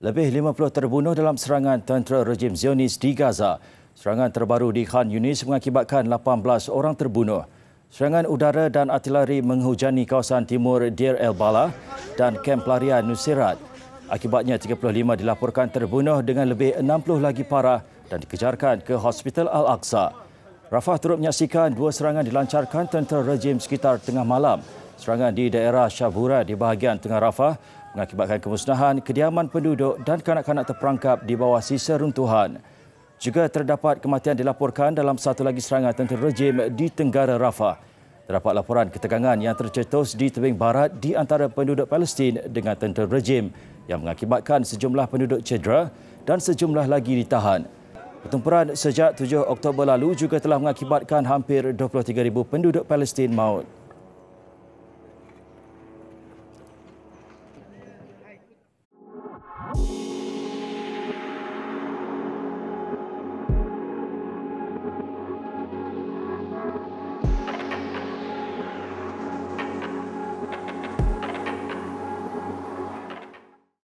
Lebih 50 terbunuh dalam serangan tentera rejim Zionis di Gaza. Serangan terbaru di Khan Yunis mengakibatkan 18 orang terbunuh. Serangan udara dan artileri menghujani kawasan timur Deir el-Bala dan kamp pelarian Nusirat. Akibatnya 35 dilaporkan terbunuh dengan lebih 60 lagi parah dan dikejarkan ke Hospital Al-Aqsa. Rafah turut menyaksikan dua serangan dilancarkan tentera rejim sekitar tengah malam. Serangan di daerah Shabura di bahagian tengah Rafah mengakibatkan kemusnahan kediaman penduduk dan kanak-kanak terperangkap di bawah sisa runtuhan. Juga terdapat kematian dilaporkan dalam satu lagi serangan tentera rejim di Tenggara Rafah. Terdapat laporan ketegangan yang tercetus di tebing barat di antara penduduk Palestin dengan tentera rejim yang mengakibatkan sejumlah penduduk cedera dan sejumlah lagi ditahan. Pertempuran sejak 7 Oktober lalu juga telah mengakibatkan hampir 23,000 penduduk Palestin maut.